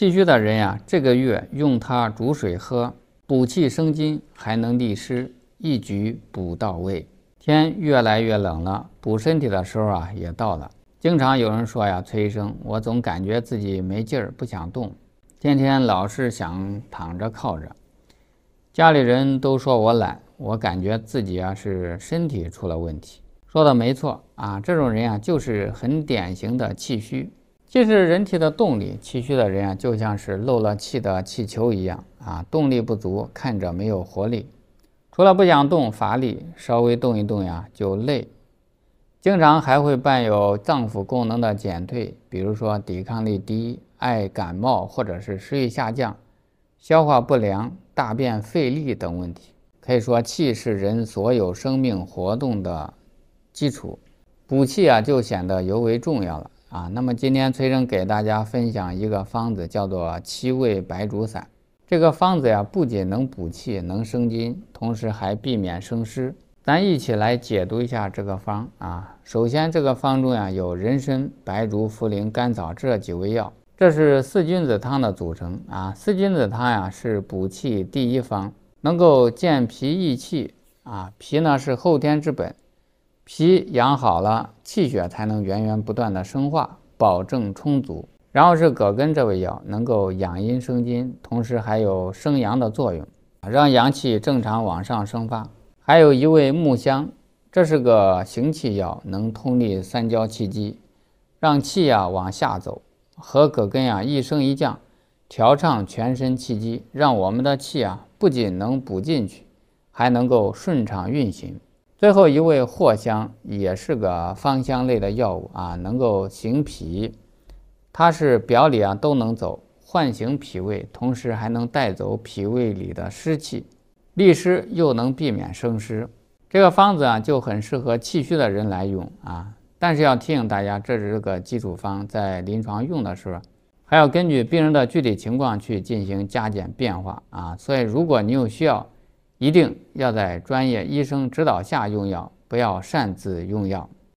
气虚的人呀，这个月用它煮水喝，补气生津，还能利湿，一举补到位。天越来越冷了，补身体的时候啊也到了。经常有人说呀，崔医生，我总感觉自己没劲儿，不想动，天天老是想躺着靠着，家里人都说我懒，我感觉自己啊是身体出了问题。说的没错啊，这种人啊就是很典型的气虚。气是人体的动力，气虚的人啊，就像是漏了气的气球一样啊，动力不足，看着没有活力。除了不想动、乏力，稍微动一动呀就累，经常还会伴有脏腑功能的减退，比如说抵抗力低、爱感冒，或者是食欲下降、消化不良、大便费力等问题。可以说，气是人所有生命活动的基础，补气啊就显得尤为重要了。啊，那么今天崔生给大家分享一个方子，叫做七味白术散。这个方子呀，不仅能补气、能生津，同时还避免生湿。咱一起来解读一下这个方啊。首先，这个方中呀，有人参、白术、茯苓、甘草这几味药，这是四君子汤的组成啊。四君子汤呀，是补气第一方，能够健脾益气啊。脾呢，是后天之本。脾养好了，气血才能源源不断的生化，保证充足。然后是葛根，这味药能够养阴生津，同时还有生阳的作用，让阳气正常往上升发。还有一味木香，这是个行气药，能通利三焦气机，让气呀往下走。和葛根呀一升一降，调畅全身气机，让我们的气啊不仅能补进去，还能够顺畅运行。最后一味藿香也是个芳香类的药物啊，能够行脾，它是表里啊都能走，唤醒脾胃，同时还能带走脾胃里的湿气，利湿又能避免生湿。这个方子啊就很适合气虚的人来用啊，但是要提醒大家，这是个基础方，在临床用的时候还要根据病人的具体情况去进行加减变化啊。所以如果你有需要，一定要在专业医生指导下用药，不要擅自用药。